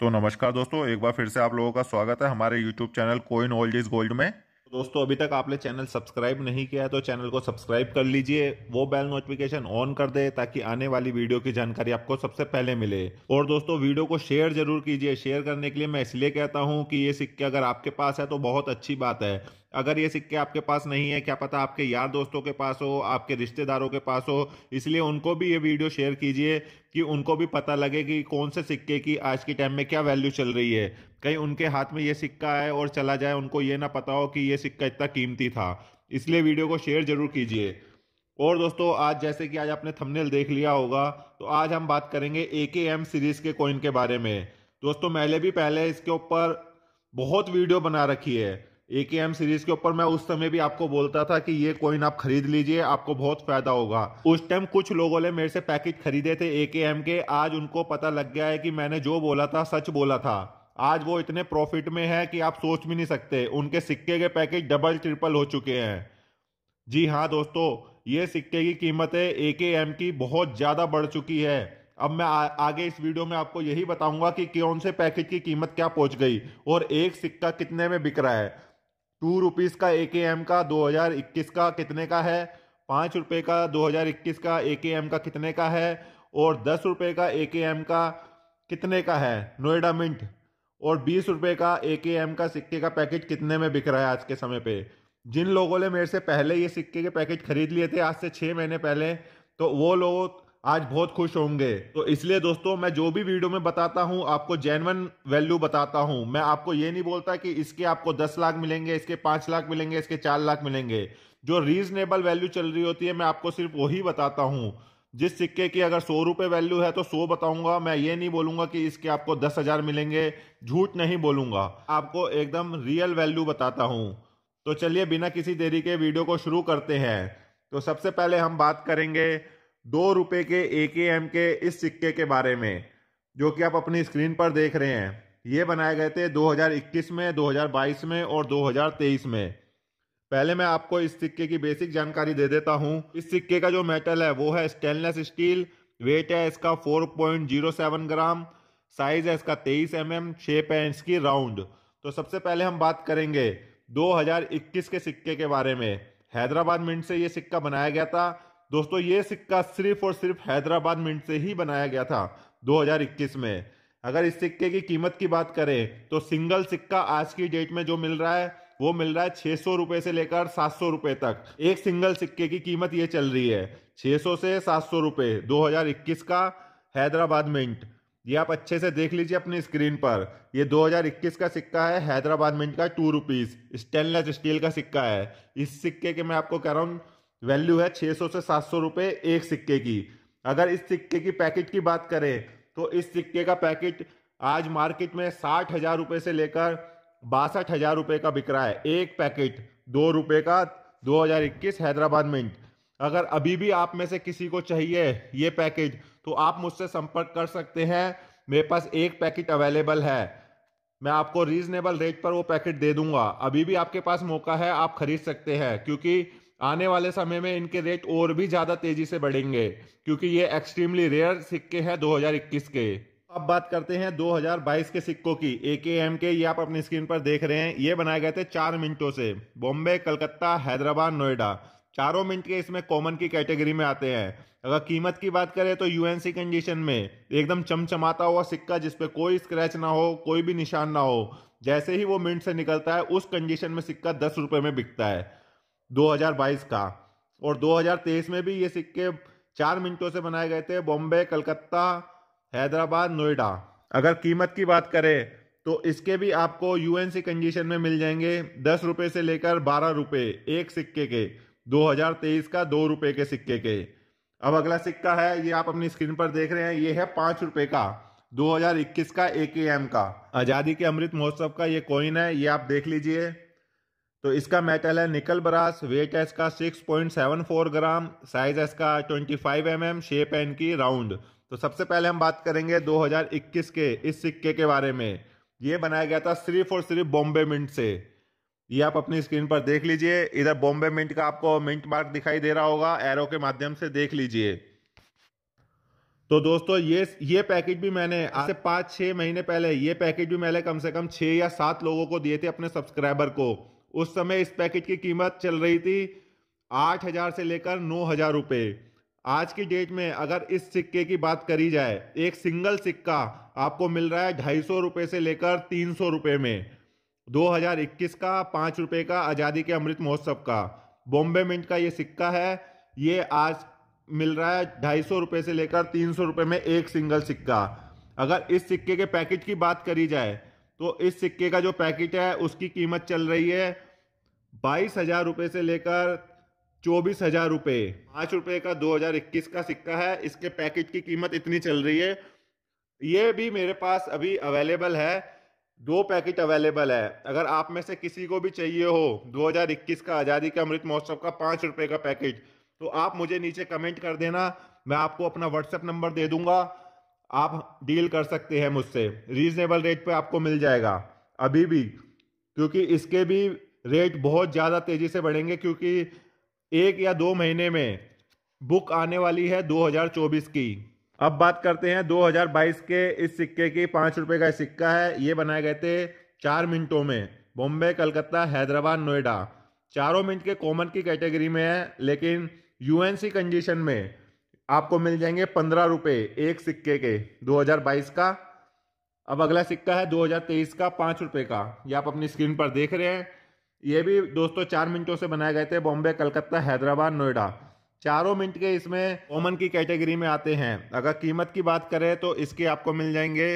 तो नमस्कार दोस्तों एक बार फिर से आप लोगों का स्वागत है हमारे YouTube channel coin old is gold में तो दोस्तों अभी तक आपने चैनल सब्सक्राइब नहीं किया है तो चैनल को सब्सक्राइब कर लीजिए वो बेल नोटिफिकेशन ऑन कर दे ताकि आने वाली वीडियो की जानकारी आपको सबसे पहले मिले और दोस्तों वीडियो को शेयर जरूर कीजिए शेयर करने के लिए मैं इसलिए कहता हूँ कि ये सिक्के अगर आपके पास है तो बहुत अच्छी बात है अगर ये सिक्के आपके पास नहीं है क्या पता आपके यार दोस्तों के पास हो आपके रिश्तेदारों के पास हो इसलिए उनको भी ये वीडियो शेयर कीजिए कि उनको भी पता लगे कि कौन से सिक्के की आज के टाइम में क्या वैल्यू चल रही है कहीं उनके हाथ में ये सिक्का है और चला जाए उनको ये ना पता हो कि ये सिक्का इतना कीमती था इसलिए वीडियो को शेयर जरूर कीजिए और दोस्तों आज जैसे कि आज आपने थंबनेल देख लिया होगा तो आज हम बात करेंगे ए के एम सीरीज़ के कॉइन के बारे में दोस्तों मैंने भी पहले इसके ऊपर बहुत वीडियो बना रखी है ए के एम सीरीज के ऊपर मैं उस समय भी आपको बोलता था कि ये कॉइन आप खरीद लीजिए आपको बहुत फायदा होगा उस टाइम कुछ लोगों ने मेरे से पैकेज खरीदे थे ए के एम के आज उनको पता लग गया है कि मैंने जो बोला था सच बोला था आज वो इतने प्रॉफिट में है कि आप सोच भी नहीं सकते उनके सिक्के के पैकेज डबल ट्रिपल हो चुके हैं जी हाँ दोस्तों ये सिक्के की कीमतें ए के एम की बहुत ज़्यादा बढ़ चुकी है अब मैं आ, आगे इस वीडियो में आपको यही बताऊंगा कि कौन से पैकेज की कीमत क्या पहुंच गई और एक सिक्का कितने में बिक रहा है टू रुपीज़ का ए के एम का 2021 का कितने का है पाँच रुपये का 2021 का ए के एम का कितने का है और दस रुपये का ए के एम का कितने का है नोएडा मिंट और बीस रुपये का ए के एम का सिक्के का पैकेट कितने में बिक रहा है आज के समय पे जिन लोगों ने मेरे से पहले ये सिक्के के पैकेट खरीद लिए थे आज से छः महीने पहले तो वो लोग आज बहुत खुश होंगे तो इसलिए दोस्तों मैं जो भी वीडियो में बताता हूं आपको जेनवन वैल्यू बताता हूं मैं आपको ये नहीं बोलता कि इसके आपको दस लाख मिलेंगे इसके पांच लाख मिलेंगे इसके चार लाख मिलेंगे जो रीजनेबल वैल्यू चल रही होती है मैं आपको सिर्फ वही बताता हूँ जिस सिक्के की अगर सौ रुपये वैल्यू है तो सौ बताऊंगा मैं ये नहीं बोलूंगा कि इसके आपको दस हजार मिलेंगे झूठ नहीं बोलूंगा आपको एकदम रियल वैल्यू बताता हूँ तो चलिए बिना किसी देरी के वीडियो को शुरू करते हैं तो सबसे पहले हम बात करेंगे दो रुपए के ए के एम के इस सिक्के के बारे में जो कि आप अपनी स्क्रीन पर देख रहे हैं ये बनाए गए थे 2021 में 2022 में और 2023 में पहले मैं आपको इस सिक्के की बेसिक जानकारी दे देता हूँ इस सिक्के का जो मेटल है वो है स्टेनलेस स्टील वेट है इसका 4.07 ग्राम साइज है इसका 23 एम एम शेप है इसकी राउंड तो सबसे पहले हम बात करेंगे 2021 के सिक्के के बारे में हैदराबाद मिंट से ये सिक्का बनाया गया था दोस्तों ये सिक्का सिर्फ और सिर्फ हैदराबाद मिंट से ही बनाया गया था 2021 में अगर इस सिक्के की कीमत की बात करें तो सिंगल सिक्का आज की डेट में जो मिल रहा है वो मिल रहा है 600 सौ रुपए से लेकर सात सौ रुपए तक एक सिंगल सिक्के की कीमत ये चल रही है 600 सौ से सात सौ रुपए दो हजार इक्कीस का हैदराबाद मिंट ये आप अच्छे से देख लीजिए अपनी स्क्रीन पर ये 2021 का सिक्का है हैदराबाद मिंट का टू रुपीज स्टेनलेस स्टील का सिक्का है इस सिक्के के मैं आपको कह रहा हूँ वैल्यू है 600 से 700 रुपए एक सिक्के की अगर इस सिक्के की पैकेट की बात करें तो इस सिक्के का पैकेट आज मार्केट में साठ हजार रुपये से लेकर बासठ हजार रुपये का बिक रहा है एक पैकेट दो रुपये का 2021 हैदराबाद मिंट अगर अभी भी आप में से किसी को चाहिए ये पैकेट तो आप मुझसे संपर्क कर सकते हैं मेरे पास एक पैकेट अवेलेबल है मैं आपको रीजनेबल रेट पर वो पैकेट दे दूंगा अभी भी आपके पास मौका है आप खरीद सकते हैं क्योंकि आने वाले समय में इनके रेट और भी ज़्यादा तेज़ी से बढ़ेंगे क्योंकि ये एक्सट्रीमली रेयर सिक्के हैं 2021 के अब बात करते हैं 2022 के सिक्कों की ए के एम के ये आप अपनी स्क्रीन पर देख रहे हैं ये बनाए गए थे चार मिनटों से बॉम्बे कलकत्ता हैदराबाद नोएडा चारों मिनट के इसमें कॉमन की कैटेगरी में आते हैं अगर कीमत की बात करें तो यूएनसी कंडीशन में एकदम चमचमाता हुआ सिक्का जिसपे कोई स्क्रैच ना हो कोई भी निशान ना हो जैसे ही वो मिनट से निकलता है उस कंडीशन में सिक्का दस रुपये में बिकता है 2022 का और 2023 में भी ये सिक्के चार मिनटों से बनाए गए थे बॉम्बे कलकत्ता हैदराबाद नोएडा अगर कीमत की बात करें तो इसके भी आपको यूएनसी कंडीशन में मिल जाएंगे दस रुपये से लेकर बारह रुपये एक सिक्के के 2023 का दो रुपये के सिक्के के अब अगला सिक्का है ये आप अपनी स्क्रीन पर देख रहे हैं ये है पाँच रुपये का 2021 का ए का आज़ादी के अमृत महोत्सव का ये कॉइन है ये आप देख लीजिए तो इसका मेटल है निकल ब्रास वेट है इसका 6.74 ग्राम साइज है इसका 25 फाइव mm, शेप है इनकी राउंड तो सबसे पहले हम बात करेंगे 2021 के इस सिक्के के बारे में ये बनाया गया था सिर्फ और सिर्फ बॉम्बे मिंट से ये आप अपनी स्क्रीन पर देख लीजिए इधर बॉम्बे मिंट का आपको मिंट मार्क दिखाई दे रहा होगा एरो के माध्यम से देख लीजिए तो दोस्तों ये ये पैकेज भी मैंने आज से पाँच छः महीने पहले ये पैकेज भी मैंने कम से कम छः या सात लोगों को दिए थे अपने सब्सक्राइबर को उस समय इस पैकेज की कीमत चल रही थी आठ हजार से लेकर नौ हजार रुपये आज की डेट में अगर इस सिक्के की बात करी जाए एक सिंगल सिक्का आपको मिल रहा है ढाई सौ रुपये से लेकर तीन सौ रुपये में 2021 का पाँच रुपये का आज़ादी के अमृत महोत्सव का बॉम्बे मिंट का ये सिक्का है ये आज मिल रहा है ढाई सौ रुपये से लेकर तीन सौ रुपये में एक सिंगल सिक्का अगर इस सिक्के के पैकेट की बात करी जाए तो इस सिक्के का जो पैकेट है उसकी कीमत चल रही है बाईस हजार रुपये से लेकर चौबीस हजार रुपये पाँच रुपये का दो हजार इक्कीस का सिक्का है इसके पैकेट की कीमत इतनी चल रही है ये भी मेरे पास अभी अवेलेबल है दो पैकेट अवेलेबल है अगर आप में से किसी को भी चाहिए हो 2021 का आज़ादी का अमृत महोत्सव का पाँच रुपये का पैकेट तो आप मुझे नीचे कमेंट कर देना मैं आपको अपना व्हाट्सएप नंबर दे दूंगा आप डील कर सकते हैं मुझसे रीजनेबल रेट पे आपको मिल जाएगा अभी भी क्योंकि इसके भी रेट बहुत ज़्यादा तेज़ी से बढ़ेंगे क्योंकि एक या दो महीने में बुक आने वाली है 2024 की अब बात करते हैं 2022 के इस सिक्के की पाँच रुपये का सिक्का है ये बनाए गए थे चार मिनटों में बॉम्बे कलकत्ता हैदराबाद नोएडा चारों मिनट के कॉमन की कैटेगरी में है लेकिन यू कंडीशन में आपको मिल जाएंगे पंद्रह रुपये एक सिक्के के 2022 का अब अगला सिक्का है 2023 का पाँच रुपये का ये आप अपनी स्क्रीन पर देख रहे हैं ये भी दोस्तों चार मिनटों से बनाए गए थे बॉम्बे कलकत्ता हैदराबाद नोएडा चारों मिनट के इसमें ओमन की कैटेगरी में आते हैं अगर कीमत की बात करें तो इसके आपको मिल जाएंगे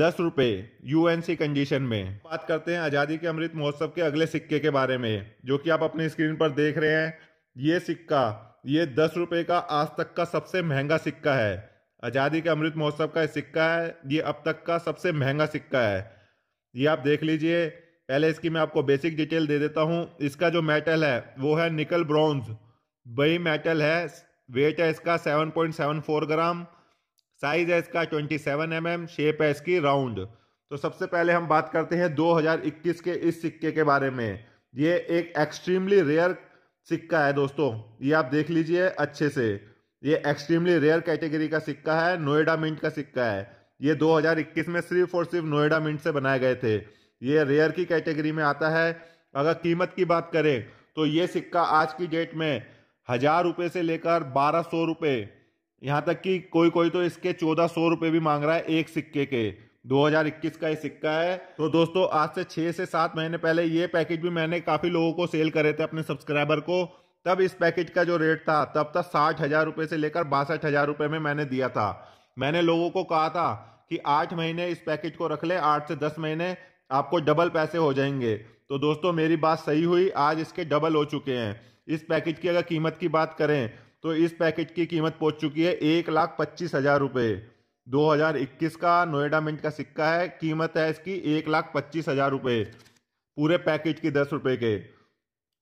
दस रुपये यू कंडीशन में बात करते हैं आज़ादी के अमृत महोत्सव के अगले सिक्के के बारे में जो कि आप अपनी स्क्रीन पर देख रहे हैं ये सिक्का ये दस रुपये का आज तक का सबसे महंगा सिक्का है आज़ादी के अमृत महोत्सव का सिक्का है ये अब तक का सबसे महंगा सिक्का है ये आप देख लीजिए पहले इसकी मैं आपको बेसिक डिटेल दे देता हूँ इसका जो मेटल है वो है निकल ब्रॉन्ज वही मेटल है वेट है इसका 7.74 ग्राम साइज है इसका 27 सेवन mm, शेप है इसकी राउंड तो सबसे पहले हम बात करते हैं 2021 के इस सिक्के के बारे में ये एक एक्सट्रीमली रेयर सिक्का है दोस्तों ये आप देख लीजिए अच्छे से ये एक्सट्रीमली रेयर कैटेगरी का सिक्का है नोएडा मिंट का सिक्का है ये 2021 में सिर्फ और सिर्फ नोएडा मिंट से बनाए गए थे ये रेयर की कैटेगरी में आता है अगर कीमत की बात करें तो ये सिक्का आज की डेट में हजार रुपये से लेकर बारह सौ रुपये यहाँ तक कि कोई कोई तो इसके चौदह सौ रुपये भी मांग रहा है एक सिक्के के 2021 का ये सिक्का है तो दोस्तों आज से छः से सात महीने पहले ये पैकेज भी मैंने काफ़ी लोगों को सेल करे थे अपने सब्सक्राइबर को तब इस पैकेज का जो रेट था तब तक साठ हज़ार रुपये से लेकर बासठ हज़ार रुपये में मैंने दिया था मैंने लोगों को कहा था कि आठ महीने इस पैकेज को रख ले आठ से दस महीने आपको डबल पैसे हो जाएंगे तो दोस्तों मेरी बात सही हुई आज इसके डबल हो चुके हैं इस पैकेज की अगर कीमत की बात करें तो इस पैकेज की कीमत पहुंच चुकी है एक लाख पच्चीस हज़ार रुपये दो हज़ार इक्कीस का नोएडा मिंट का सिक्का है कीमत है इसकी एक लाख पच्चीस हज़ार रुपये पूरे पैकेज की दस रुपये के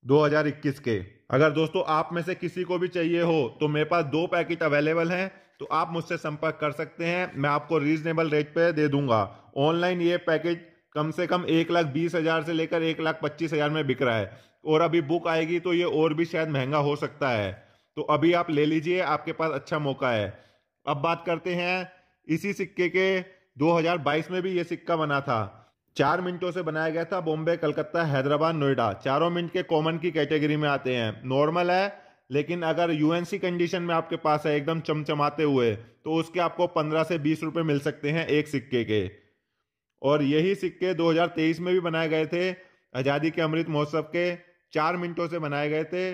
दो हजार इक्कीस के अगर दोस्तों आप में से किसी को भी चाहिए हो तो मेरे पास दो पैकेट अवेलेबल हैं तो आप मुझसे संपर्क कर सकते हैं मैं आपको रीजनेबल रेट पर दे दूंगा ऑनलाइन ये पैकेज कम से कम एक लाख बीस हजार से लेकर एक लाख पच्चीस हजार में बिक रहा है और अभी बुक आएगी तो ये और भी शायद महंगा हो सकता है तो अभी आप ले लीजिए आपके पास अच्छा मौका है अब बात करते हैं इसी सिक्के के 2022 में भी ये सिक्का बना था चार मिनटों से बनाया गया था बॉम्बे कलकत्ता हैदराबाद नोएडा चारों मिनट के कॉमन की कैटेगरी में आते हैं नॉर्मल है लेकिन अगर यूएनसी कंडीशन में आपके पास है एकदम चमचमाते हुए तो उसके आपको पंद्रह से बीस रुपए मिल सकते हैं एक सिक्के के और यही सिक्के 2023 में भी बनाए गए थे आज़ादी के अमृत महोत्सव के चार मिनटों से बनाए गए थे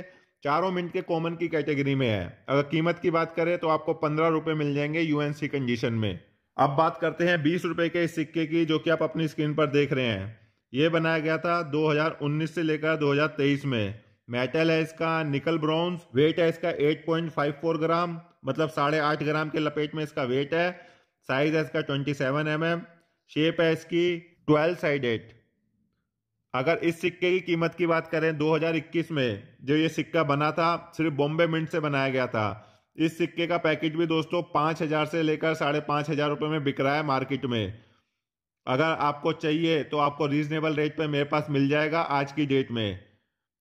चारों मिनट के कॉमन की कैटेगरी में है अगर कीमत की बात करें तो आपको पंद्रह रुपये मिल जाएंगे यूएनसी कंडीशन में अब बात करते हैं बीस रुपये के इस सिक्के की जो कि आप अपनी स्क्रीन पर देख रहे हैं ये बनाया गया था 2019 से लेकर 2023 में मेटल है इसका निकल ब्राउन्स वेट है इसका 8.54 ग्राम मतलब साढ़े आठ ग्राम के लपेट में इसका वेट है साइज है इसका 27 एम mm, शेप है इसकी ट्वेल्व साइडेड अगर इस सिक्के की कीमत की बात करें 2021 में जो ये सिक्का बना था सिर्फ बॉम्बे मिंट से बनाया गया था इस सिक्के का पैकेट भी दोस्तों पाँच हज़ार से लेकर साढ़े पाँच हज़ार रुपये में बिक रहा है मार्केट में अगर आपको चाहिए तो आपको रीजनेबल रेट पे मेरे पास मिल जाएगा आज की डेट में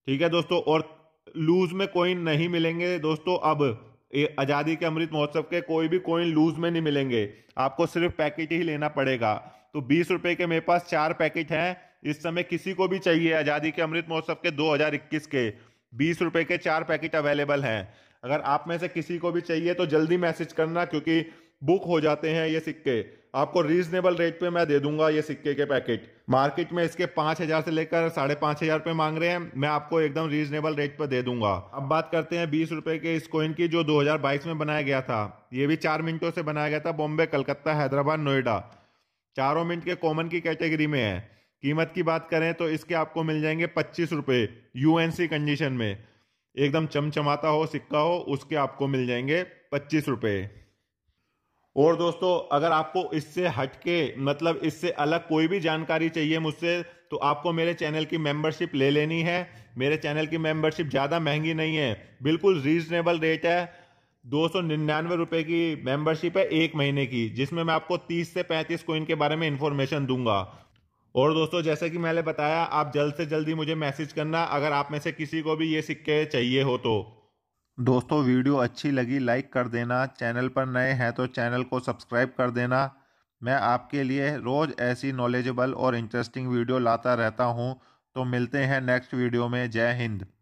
ठीक है दोस्तों और लूज में कोइन नहीं मिलेंगे दोस्तों अब आज़ादी के अमृत महोत्सव के कोई भी कोइन लूज में नहीं मिलेंगे आपको सिर्फ पैकेट ही लेना पड़ेगा तो बीस रुपए के मेरे पास चार पैकेट हैं इस समय किसी को भी चाहिए आजादी के अमृत महोत्सव के 2021 के बीस रुपए के चार पैकेट अवेलेबल हैं अगर आप में से किसी को भी चाहिए तो जल्दी मैसेज करना क्योंकि बुक हो जाते हैं ये सिक्के आपको रीजनेबल रेट पे मैं दे दूंगा ये सिक्के के पैकेट मार्केट में इसके पांच हजार से लेकर साढ़े पांच हजार रुपए मांग रहे हैं मैं आपको एकदम रीजनेबल रेट पे दे दूंगा अब बात करते हैं बीस रुपए के इस कोइन की जो 2022 में बनाया गया था ये भी चार मिनटों से बनाया गया था बॉम्बे कलकत्ता हैदराबाद नोएडा चारों मिंट के कॉमन की कैटेगरी में है कीमत की बात करें तो इसके आपको मिल जाएंगे पच्चीस रुपये यूएनसी कंडीशन में एकदम चमचमाता हो सिक्का हो उसके आपको मिल जाएंगे पच्चीस रुपये और दोस्तों अगर आपको इससे हटके मतलब इससे अलग कोई भी जानकारी चाहिए मुझसे तो आपको मेरे चैनल की मेंबरशिप ले लेनी है मेरे चैनल की मेंबरशिप ज़्यादा महंगी नहीं है बिल्कुल रीजनेबल रेट है दो सौ निन्यानवे रुपये की मेंबरशिप है एक महीने की जिसमें मैं आपको तीस से पैंतीस कोइन के बारे में इन्फॉर्मेशन दूंगा और दोस्तों जैसे कि मैंने बताया आप जल्द से जल्दी मुझे मैसेज करना अगर आप में से किसी को भी ये सिक्के चाहिए हो तो दोस्तों वीडियो अच्छी लगी लाइक कर देना चैनल पर नए हैं तो चैनल को सब्सक्राइब कर देना मैं आपके लिए रोज़ ऐसी नॉलेजेबल और इंटरेस्टिंग वीडियो लाता रहता हूँ तो मिलते हैं नेक्स्ट वीडियो में जय हिंद